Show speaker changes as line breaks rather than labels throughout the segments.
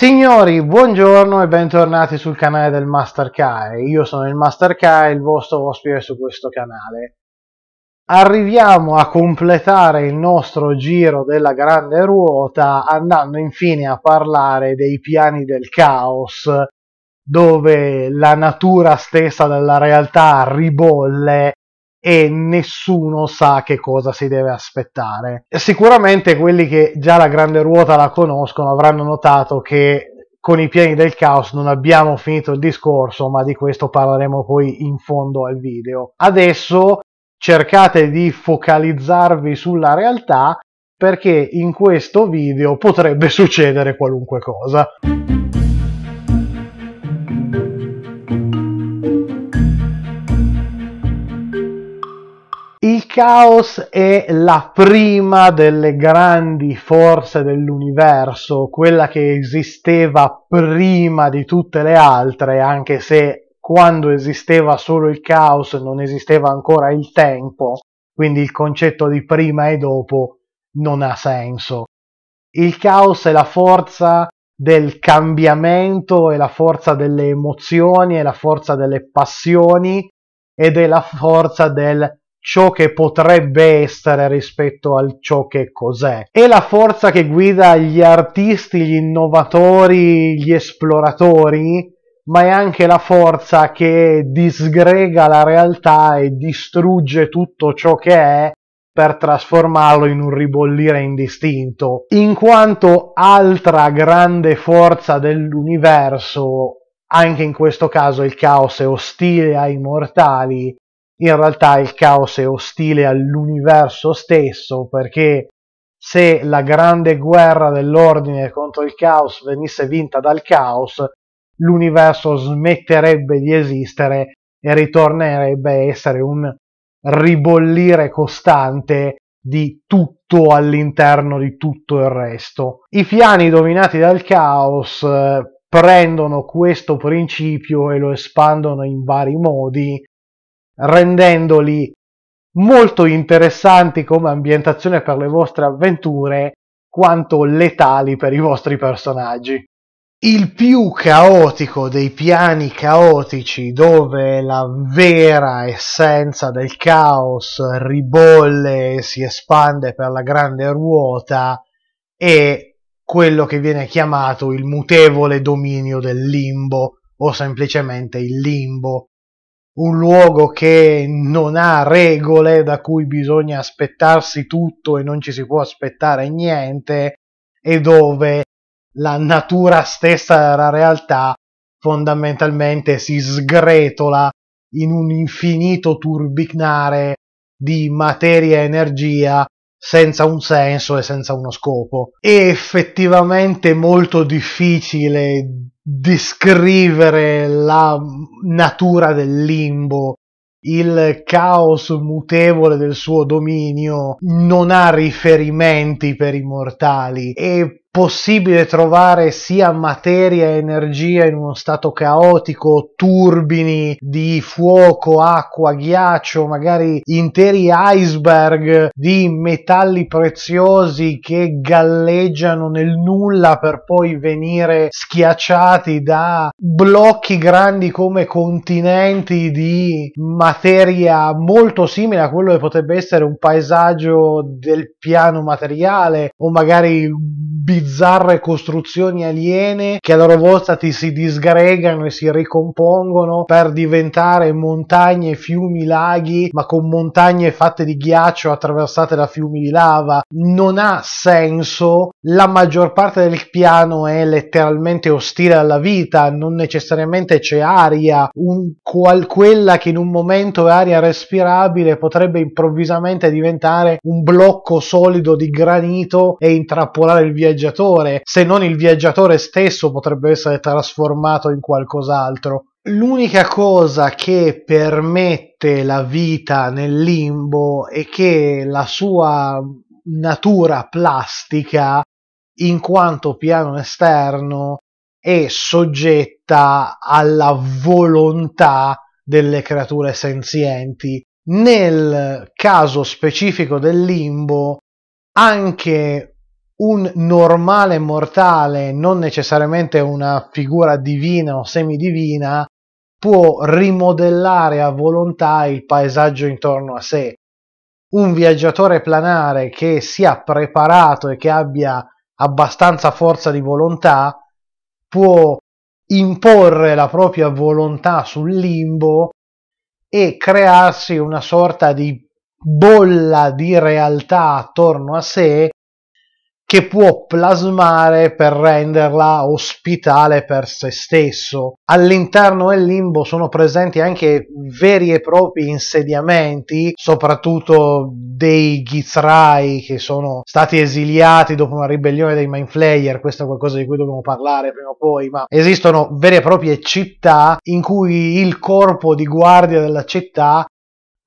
Signori, buongiorno e bentornati sul canale del Master Kai. Io sono il Master Kai, il vostro ospite su questo canale. Arriviamo a completare il nostro giro della grande ruota andando infine a parlare dei piani del caos, dove la natura stessa della realtà ribolle e nessuno sa che cosa si deve aspettare. Sicuramente quelli che già la grande ruota la conoscono avranno notato che con i piani del caos non abbiamo finito il discorso, ma di questo parleremo poi in fondo al video. Adesso cercate di focalizzarvi sulla realtà perché in questo video potrebbe succedere qualunque cosa. caos è la prima delle grandi forze dell'universo, quella che esisteva prima di tutte le altre, anche se quando esisteva solo il caos non esisteva ancora il tempo, quindi il concetto di prima e dopo non ha senso. Il caos è la forza del cambiamento, è la forza delle emozioni, è la forza delle passioni ed è la forza del ciò che potrebbe essere rispetto al ciò che cos'è. È la forza che guida gli artisti, gli innovatori, gli esploratori, ma è anche la forza che disgrega la realtà e distrugge tutto ciò che è per trasformarlo in un ribollire indistinto, in quanto altra grande forza dell'universo, anche in questo caso il caos è ostile ai mortali, in realtà il caos è ostile all'universo stesso perché se la grande guerra dell'ordine contro il caos venisse vinta dal caos, l'universo smetterebbe di esistere e ritornerebbe a essere un ribollire costante di tutto all'interno di tutto il resto. I fiani dominati dal caos eh, prendono questo principio e lo espandono in vari modi rendendoli molto interessanti come ambientazione per le vostre avventure quanto letali per i vostri personaggi. Il più caotico dei piani caotici dove la vera essenza del caos ribolle e si espande per la grande ruota è quello che viene chiamato il mutevole dominio del limbo o semplicemente il limbo, un luogo che non ha regole da cui bisogna aspettarsi tutto e non ci si può aspettare niente e dove la natura stessa della realtà fondamentalmente si sgretola in un infinito turbinare di materia e energia senza un senso e senza uno scopo. È effettivamente molto difficile descrivere la natura del limbo. Il caos mutevole del suo dominio non ha riferimenti per i mortali e possibile trovare sia materia e energia in uno stato caotico, turbini di fuoco, acqua, ghiaccio, magari interi iceberg di metalli preziosi che galleggiano nel nulla per poi venire schiacciati da blocchi grandi come continenti di materia molto simile a quello che potrebbe essere un paesaggio del piano materiale o magari bizzarro bizzarre costruzioni aliene che a loro volta ti si disgregano e si ricompongono per diventare montagne, fiumi, laghi, ma con montagne fatte di ghiaccio attraversate da fiumi di lava. Non ha senso, la maggior parte del piano è letteralmente ostile alla vita, non necessariamente c'è aria, un, qual, quella che in un momento è aria respirabile potrebbe improvvisamente diventare un blocco solido di granito e intrappolare il viaggio viaggiatore, se non il viaggiatore stesso potrebbe essere trasformato in qualcos'altro. L'unica cosa che permette la vita nel limbo è che la sua natura plastica, in quanto piano esterno, è soggetta alla volontà delle creature senzienti. Nel caso specifico del limbo, anche un normale mortale, non necessariamente una figura divina o semidivina, può rimodellare a volontà il paesaggio intorno a sé. Un viaggiatore planare che sia preparato e che abbia abbastanza forza di volontà può imporre la propria volontà sul limbo e crearsi una sorta di bolla di realtà attorno a sé che può plasmare per renderla ospitale per se stesso. All'interno del limbo sono presenti anche veri e propri insediamenti, soprattutto dei Ghizrai che sono stati esiliati dopo una ribellione dei Mindflayer, questo è qualcosa di cui dobbiamo parlare prima o poi, ma esistono vere e proprie città in cui il corpo di guardia della città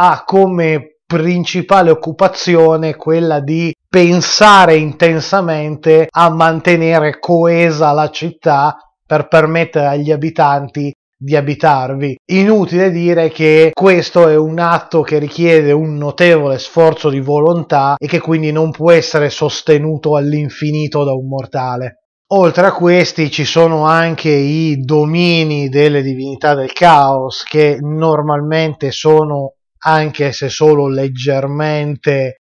ha come principale occupazione quella di pensare intensamente a mantenere coesa la città per permettere agli abitanti di abitarvi. Inutile dire che questo è un atto che richiede un notevole sforzo di volontà e che quindi non può essere sostenuto all'infinito da un mortale. Oltre a questi ci sono anche i domini delle divinità del caos che normalmente sono, anche se solo leggermente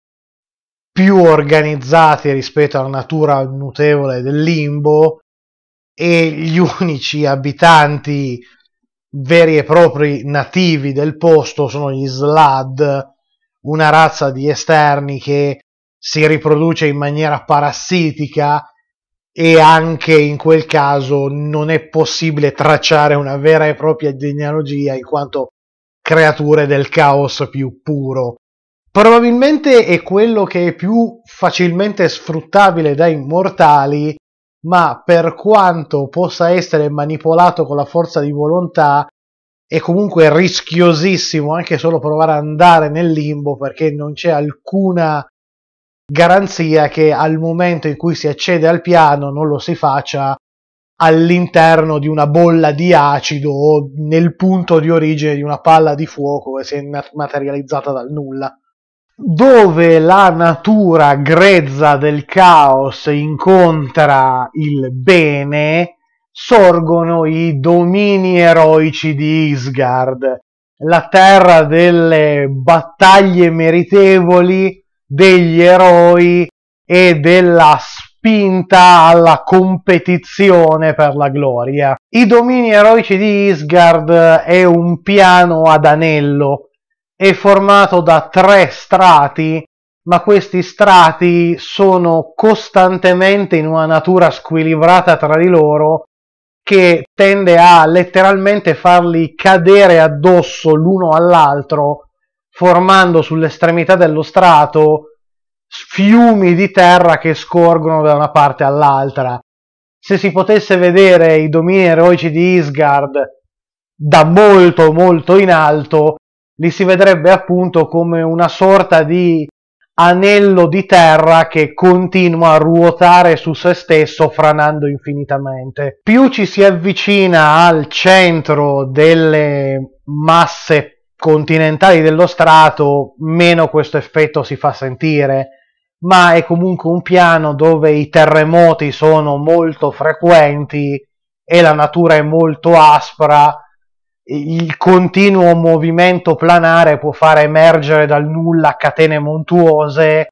più organizzati rispetto alla natura mutevole del limbo e gli unici abitanti veri e propri nativi del posto sono gli Slad, una razza di esterni che si riproduce in maniera parassitica e anche in quel caso non è possibile tracciare una vera e propria genealogia in quanto creature del caos più puro Probabilmente è quello che è più facilmente sfruttabile da immortali, ma per quanto possa essere manipolato con la forza di volontà, è comunque rischiosissimo anche solo provare ad andare nel limbo perché non c'è alcuna garanzia che al momento in cui si accede al piano non lo si faccia all'interno di una bolla di acido o nel punto di origine di una palla di fuoco che si è materializzata dal nulla dove la natura grezza del caos incontra il bene, sorgono i domini eroici di Isgard, la terra delle battaglie meritevoli, degli eroi e della spinta alla competizione per la gloria. I domini eroici di Isgard è un piano ad anello è formato da tre strati, ma questi strati sono costantemente in una natura squilibrata tra di loro che tende a letteralmente farli cadere addosso l'uno all'altro, formando sull'estremità dello strato fiumi di terra che scorgono da una parte all'altra. Se si potesse vedere i domini eroici di Isgard da molto molto in alto, li si vedrebbe appunto come una sorta di anello di terra che continua a ruotare su se stesso franando infinitamente. Più ci si avvicina al centro delle masse continentali dello strato, meno questo effetto si fa sentire, ma è comunque un piano dove i terremoti sono molto frequenti e la natura è molto aspra il continuo movimento planare può far emergere dal nulla catene montuose,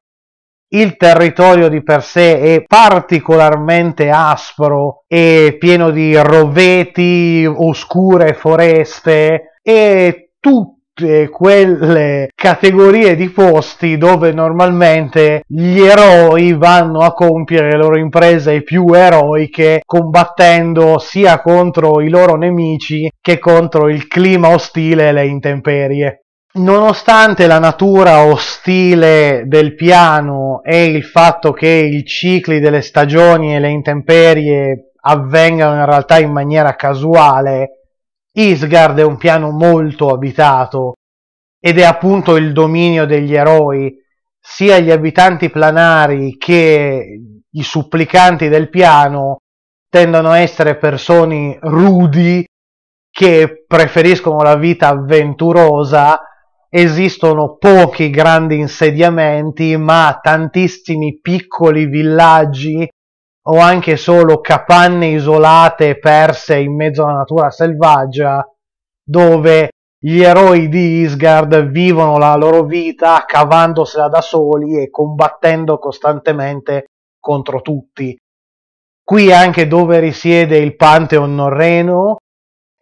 il territorio di per sé è particolarmente aspro e pieno di roveti, oscure foreste e tutto tutte quelle categorie di posti dove normalmente gli eroi vanno a compiere le loro imprese più eroiche combattendo sia contro i loro nemici che contro il clima ostile e le intemperie. Nonostante la natura ostile del piano e il fatto che i cicli delle stagioni e le intemperie avvengano in realtà in maniera casuale, Isgard è un piano molto abitato ed è appunto il dominio degli eroi, sia gli abitanti planari che i supplicanti del piano tendono a essere persone rudi che preferiscono la vita avventurosa, esistono pochi grandi insediamenti, ma tantissimi piccoli villaggi o anche solo capanne isolate perse in mezzo alla natura selvaggia dove gli eroi di Isgard vivono la loro vita cavandosela da soli e combattendo costantemente contro tutti. Qui anche dove risiede il Pantheon norreno,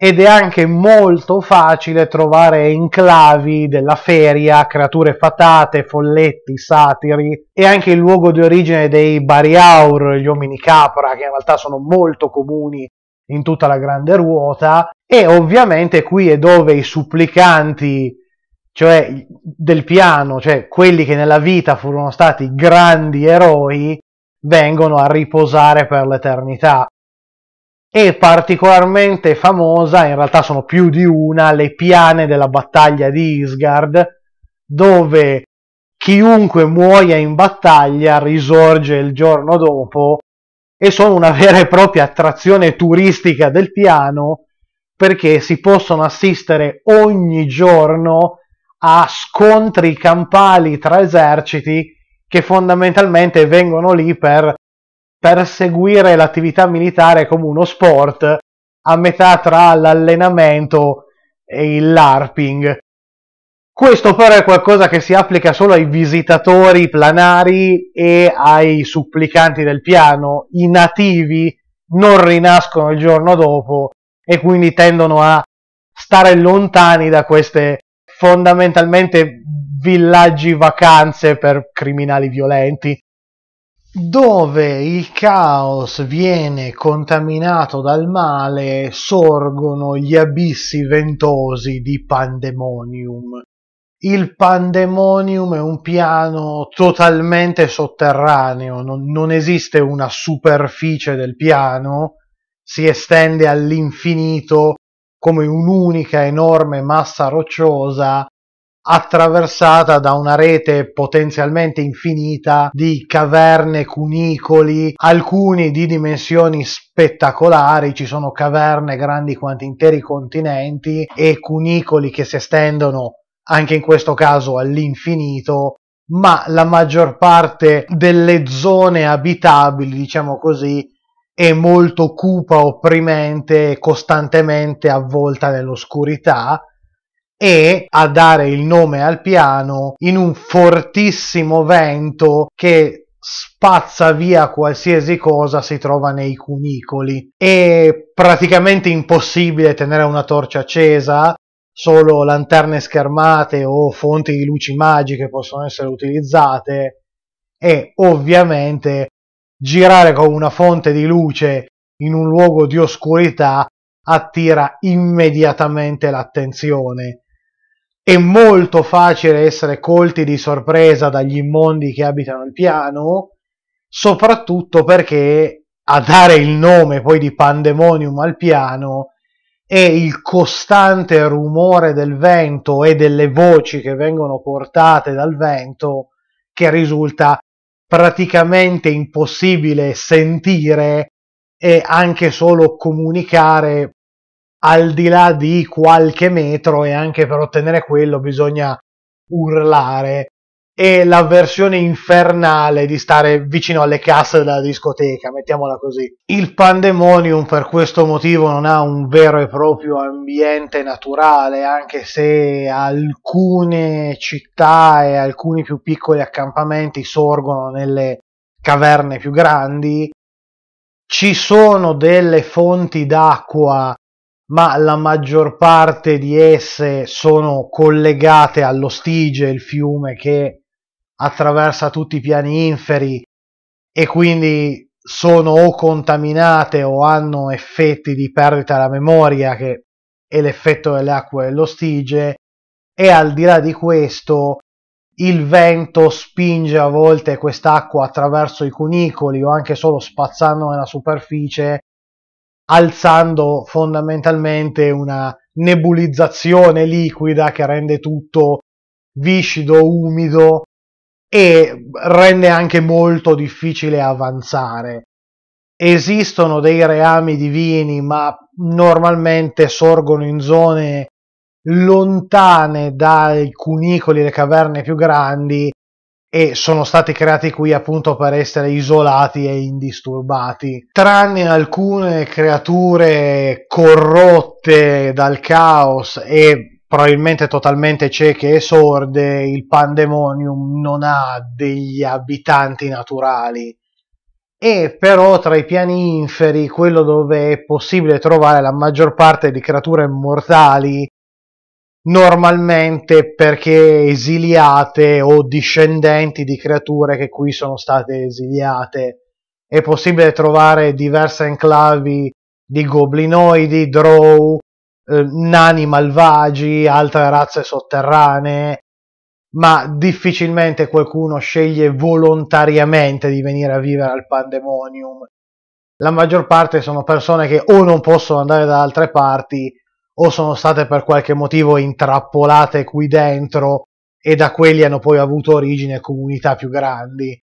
ed è anche molto facile trovare enclavi della feria, creature fatate, folletti, satiri e anche il luogo di origine dei bariaur, gli uomini capra, che in realtà sono molto comuni in tutta la grande ruota e ovviamente qui è dove i supplicanti cioè del piano, cioè quelli che nella vita furono stati grandi eroi, vengono a riposare per l'eternità e particolarmente famosa, in realtà sono più di una, le piane della battaglia di Isgard, dove chiunque muoia in battaglia risorge il giorno dopo e sono una vera e propria attrazione turistica del piano perché si possono assistere ogni giorno a scontri campali tra eserciti che fondamentalmente vengono lì per perseguire l'attività militare come uno sport a metà tra l'allenamento e il LARPing. Questo però è qualcosa che si applica solo ai visitatori planari e ai supplicanti del piano. I nativi non rinascono il giorno dopo e quindi tendono a stare lontani da queste fondamentalmente villaggi vacanze per criminali violenti dove il caos viene contaminato dal male sorgono gli abissi ventosi di pandemonium. Il pandemonium è un piano totalmente sotterraneo, non, non esiste una superficie del piano, si estende all'infinito come un'unica enorme massa rocciosa attraversata da una rete potenzialmente infinita di caverne, cunicoli, alcuni di dimensioni spettacolari, ci sono caverne grandi quanti interi continenti e cunicoli che si estendono anche in questo caso all'infinito, ma la maggior parte delle zone abitabili, diciamo così, è molto cupa, opprimente, costantemente avvolta nell'oscurità e a dare il nome al piano in un fortissimo vento che spazza via qualsiasi cosa si trova nei cunicoli. È praticamente impossibile tenere una torcia accesa, solo lanterne schermate o fonti di luci magiche possono essere utilizzate e ovviamente girare con una fonte di luce in un luogo di oscurità attira immediatamente l'attenzione è molto facile essere colti di sorpresa dagli immondi che abitano il piano, soprattutto perché a dare il nome poi di pandemonium al piano è il costante rumore del vento e delle voci che vengono portate dal vento che risulta praticamente impossibile sentire e anche solo comunicare al di là di qualche metro e anche per ottenere quello bisogna urlare e la versione infernale di stare vicino alle casse della discoteca, mettiamola così. Il pandemonium per questo motivo non ha un vero e proprio ambiente naturale, anche se alcune città e alcuni più piccoli accampamenti sorgono nelle caverne più grandi. Ci sono delle fonti d'acqua ma la maggior parte di esse sono collegate allo Stige, il fiume che attraversa tutti i piani inferi e quindi sono o contaminate o hanno effetti di perdita della memoria che è l'effetto delle acque dello Stige e al di là di questo il vento spinge a volte quest'acqua attraverso i cunicoli o anche solo spazzando nella superficie alzando fondamentalmente una nebulizzazione liquida che rende tutto viscido, umido e rende anche molto difficile avanzare. Esistono dei reami divini, ma normalmente sorgono in zone lontane dai cunicoli e le caverne più grandi e sono stati creati qui appunto per essere isolati e indisturbati, tranne alcune creature corrotte dal caos e probabilmente totalmente cieche e sorde, il Pandemonium non ha degli abitanti naturali. E però tra i piani inferi, quello dove è possibile trovare la maggior parte di creature mortali, normalmente perché esiliate o discendenti di creature che qui sono state esiliate. È possibile trovare diverse enclavi di goblinoidi, drow, eh, nani malvagi, altre razze sotterranee, ma difficilmente qualcuno sceglie volontariamente di venire a vivere al Pandemonium. La maggior parte sono persone che o non possono andare da altre parti o sono state per qualche motivo intrappolate qui dentro e da quelli hanno poi avuto origine comunità più grandi.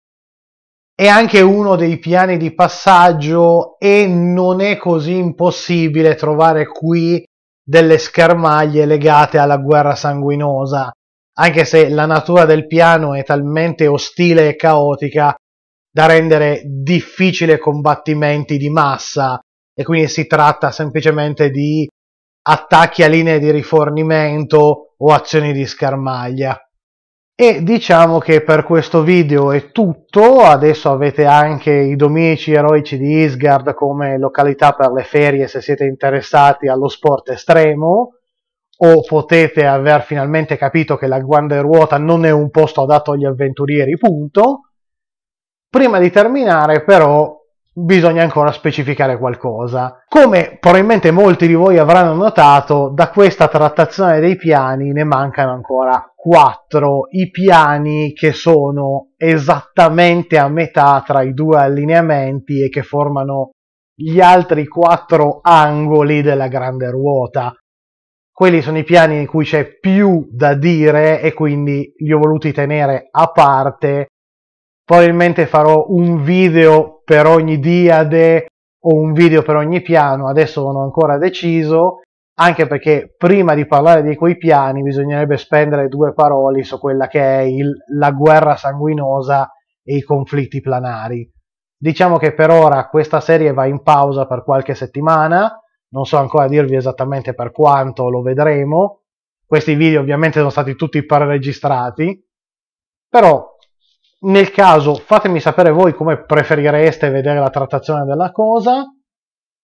È anche uno dei piani di passaggio e non è così impossibile trovare qui delle schermaglie legate alla guerra sanguinosa, anche se la natura del piano è talmente ostile e caotica da rendere difficile combattimenti di massa e quindi si tratta semplicemente di attacchi a linee di rifornimento o azioni di schermaglia. E diciamo che per questo video è tutto, adesso avete anche i domici eroici di Isgard come località per le ferie se siete interessati allo sport estremo, o potete aver finalmente capito che la Guanda e Ruota non è un posto adatto agli avventurieri, punto. Prima di terminare però bisogna ancora specificare qualcosa. Come probabilmente molti di voi avranno notato, da questa trattazione dei piani ne mancano ancora 4. I piani che sono esattamente a metà tra i due allineamenti e che formano gli altri 4 angoli della grande ruota. Quelli sono i piani in cui c'è più da dire e quindi li ho voluti tenere a parte Probabilmente farò un video per ogni diade o un video per ogni piano, adesso non ho ancora deciso, anche perché prima di parlare di quei piani bisognerebbe spendere due parole su quella che è il, la guerra sanguinosa e i conflitti planari. Diciamo che per ora questa serie va in pausa per qualche settimana, non so ancora dirvi esattamente per quanto, lo vedremo. Questi video ovviamente sono stati tutti preregistrati, però nel caso fatemi sapere voi come preferireste vedere la trattazione della cosa.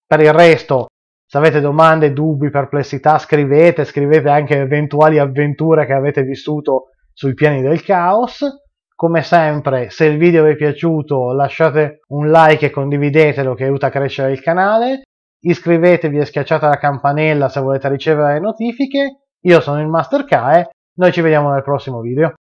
Per il resto, se avete domande, dubbi, perplessità, scrivete, scrivete anche eventuali avventure che avete vissuto sui piani del caos. Come sempre, se il video vi è piaciuto lasciate un like e condividetelo che aiuta a crescere il canale. Iscrivetevi e schiacciate la campanella se volete ricevere le notifiche. Io sono il Master Kae, noi ci vediamo nel prossimo video.